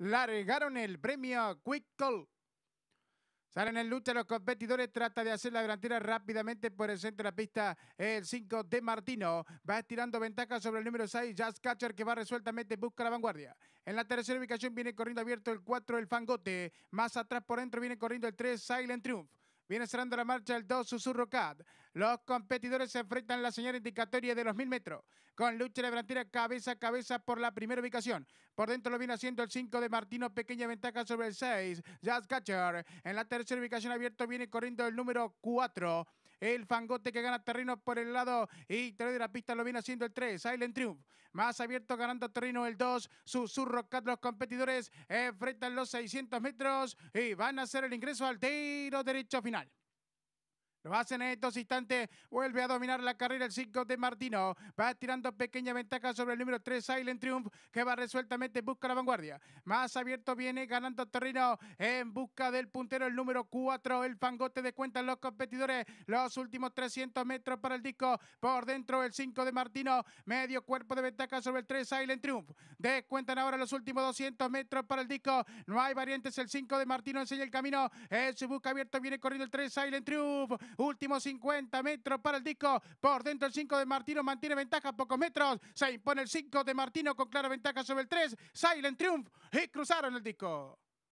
largaron el premio Quick Call. Salen en lucha los competidores, trata de hacer la delantera rápidamente por el centro de la pista. El 5 de Martino va estirando ventaja sobre el número 6, Jazz Catcher, que va resueltamente, busca la vanguardia. En la tercera ubicación viene corriendo abierto el 4, el Fangote. Más atrás por dentro viene corriendo el 3, Silent Triumph. Viene cerrando la marcha el 2, Susurro Cat. Los competidores se enfrentan la señal indicatoria de los 1000 metros, con lucha delantera cabeza a cabeza por la primera ubicación. Por dentro lo viene haciendo el 5 de Martino, pequeña ventaja sobre el 6, Jazz Catcher. En la tercera ubicación abierto viene corriendo el número 4. El fangote que gana terreno por el lado Y interior de la pista lo viene haciendo el 3, Silent Triumph. Más abierto ganando terreno el 2, Susurro Cat. Los competidores enfrentan los 600 metros y van a hacer el ingreso al tiro derecho final. Lo hacen en estos instantes. Vuelve a dominar la carrera el 5 de Martino. Va tirando pequeña ventaja sobre el número 3, Silent Triumph, que va resueltamente en busca la vanguardia. Más abierto viene ganando terreno en busca del puntero, el número 4. El fangote de cuentas los competidores. Los últimos 300 metros para el disco. Por dentro el 5 de Martino. Medio cuerpo de ventaja sobre el 3, Silent Triumph. Descuentan ahora los últimos 200 metros para el disco. No hay variantes. El 5 de Martino enseña el camino. En su busca abierto viene corriendo el 3, Silent Triumph. Últimos 50 metros para el disco. Por dentro el 5 de Martino mantiene ventaja, a pocos metros. Se impone el 5 de Martino con clara ventaja sobre el 3. Silent Triumph y cruzaron el disco.